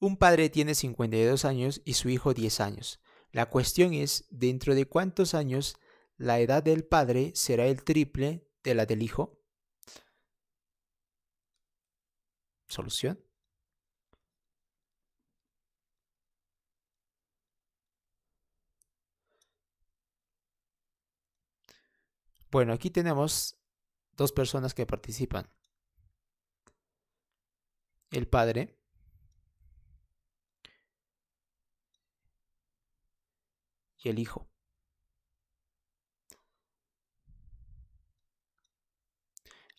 Un padre tiene 52 años y su hijo 10 años. La cuestión es, ¿dentro de cuántos años la edad del padre será el triple de la del hijo? ¿Solución? Bueno, aquí tenemos dos personas que participan. El padre el Hijo.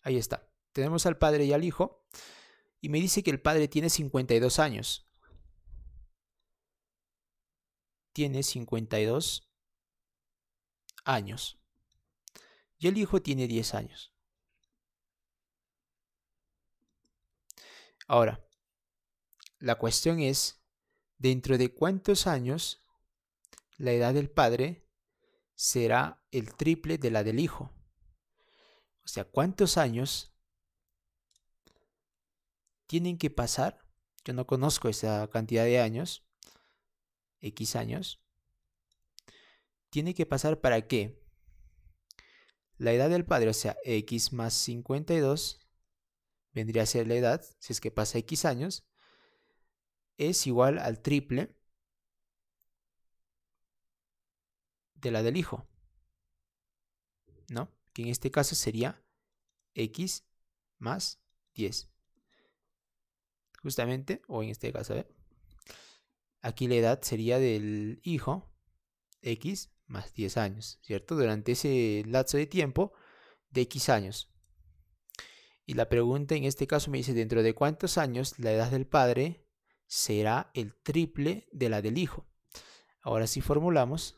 Ahí está. Tenemos al Padre y al Hijo. Y me dice que el Padre tiene 52 años. Tiene 52 años. Y el Hijo tiene 10 años. Ahora, la cuestión es, ¿dentro de cuántos años la edad del padre será el triple de la del hijo. O sea, ¿cuántos años tienen que pasar? Yo no conozco esa cantidad de años, X años. Tiene que pasar para que la edad del padre, o sea, X más 52, vendría a ser la edad, si es que pasa X años, es igual al triple la del hijo. ¿No? Que en este caso sería x más 10. Justamente, o en este caso, ¿eh? aquí la edad sería del hijo x más 10 años, ¿cierto? Durante ese lapso de tiempo de x años. Y la pregunta en este caso me dice, ¿dentro de cuántos años la edad del padre será el triple de la del hijo? Ahora si formulamos,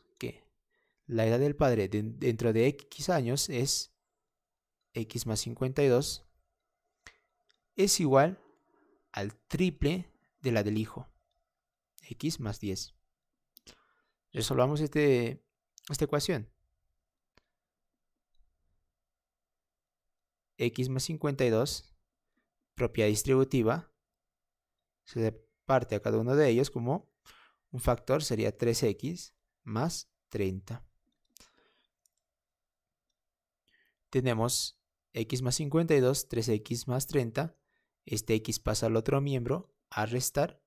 la edad del padre dentro de X años es X más 52 es igual al triple de la del hijo. X más 10. Resolvamos este, esta ecuación. X más 52, propiedad distributiva, se parte a cada uno de ellos como un factor sería 3X más 30. tenemos x más 52, 3x más 30, este x pasa al otro miembro a restar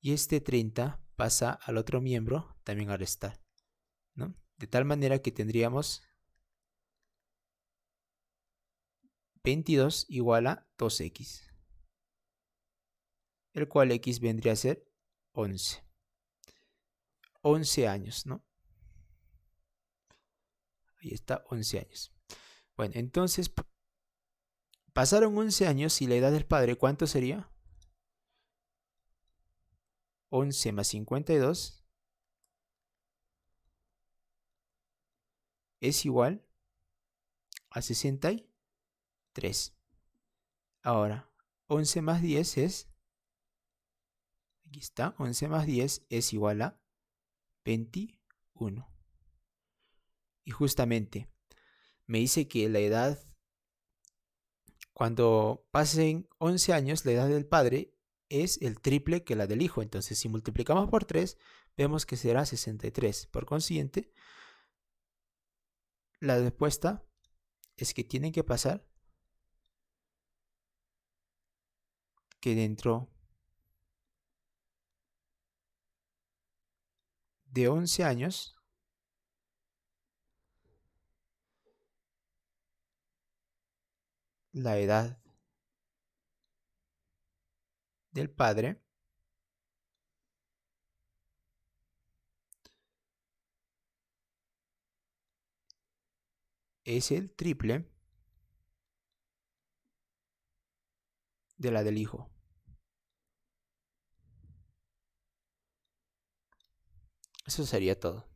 y este 30 pasa al otro miembro también a restar. ¿no? De tal manera que tendríamos 22 igual a 2x, el cual x vendría a ser 11. 11 años, ¿no? Ahí está, 11 años. Bueno, entonces pasaron 11 años y la edad del padre, ¿cuánto sería? 11 más 52 es igual a 63. Ahora, 11 más 10 es... Aquí está, 11 más 10 es igual a 21. Y justamente, me dice que la edad, cuando pasen 11 años, la edad del padre es el triple que la del hijo. Entonces, si multiplicamos por 3, vemos que será 63. Por consiguiente, la respuesta es que tienen que pasar que dentro de 11 años la edad del padre es el triple de la del hijo. Eso sería todo.